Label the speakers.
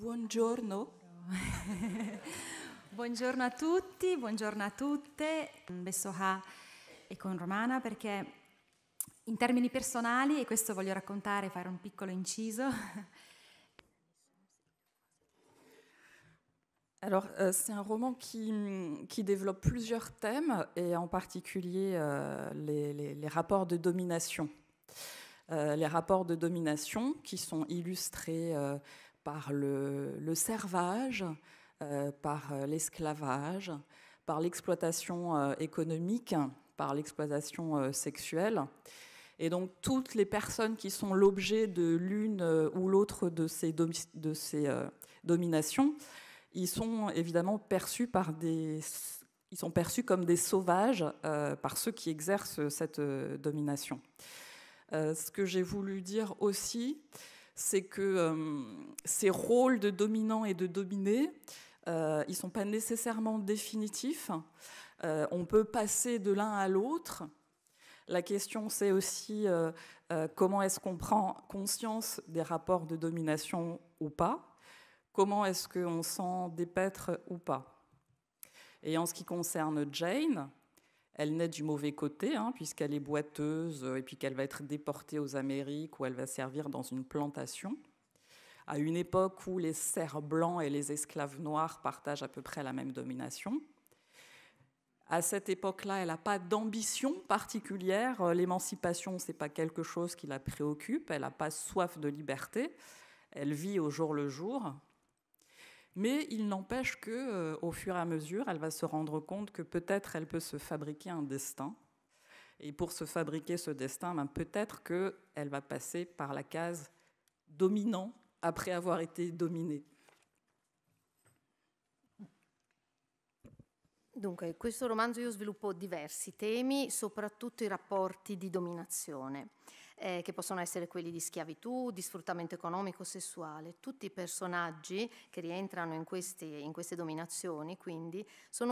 Speaker 1: Buongiorno. buongiorno a tutti, buongiorno a tutte. Bessoha e con Romana perché in termini personali, e questo voglio raccontare, fare un piccolo inciso,
Speaker 2: Alors, euh, c'est un roman qui, qui, développe plusieurs thèmes, et en particulier euh, les, les, les, rapports de domination. Euh, les rapports de domination qui sont illustrés euh, par le, servage, euh, par euh, l'esclavage, par l'exploitation euh, économique, par l'exploitation sexuelle. Et donc toutes les personnes qui sont l'objet de l'une ou l'autre de ces, de ces dominations, ils sont évidemment perçus par des ils sont perçus comme des sauvages par ceux qui exercent cette domination. ce que j'ai voulu dire aussi, c'est que euh, ces rôles de dominant et de dominé, euh, ils ne sont pas nécessairement définitifs. Euh, on peut passer de l'un à l'autre. La question, c'est aussi comment est-ce qu'on prend conscience des rapports de domination ou pas Comment est-ce qu'on s'en dépêtre ou pas Et en ce qui concerne Jane, elle naît du mauvais côté, hein, puisqu'elle est boiteuse euh, et puis qu'elle va être déportée aux Amériques où elle va servir dans une plantation. À une époque où les serfs blancs et les esclaves noirs partagent à peu près la même domination. À cette époque-là, elle n'a pas d'ambition particulière. Euh, l'émancipation, ce n'est pas quelque chose qui la préoccupe. Elle n'a pas soif de liberté. Elle vit au jour le jour. Mais il n'empêche que, euh, au fur et à mesure, elle va se rendre compte que peut-être elle peut se fabriquer un destin. Et pour se fabriquer ce destin, ben, peut-être qu'elle va passer par la case dominant après avoir été dominée.
Speaker 3: Dunque, in questo romanzo io sviluppo diversi temi, soprattutto i rapporti di dominazione. eh, che possono essere quelli di schiavitù, di sfruttamento economico, sessuale. Tutti i personaggi che rientrano in, questi, in queste dominazioni, quindi, sono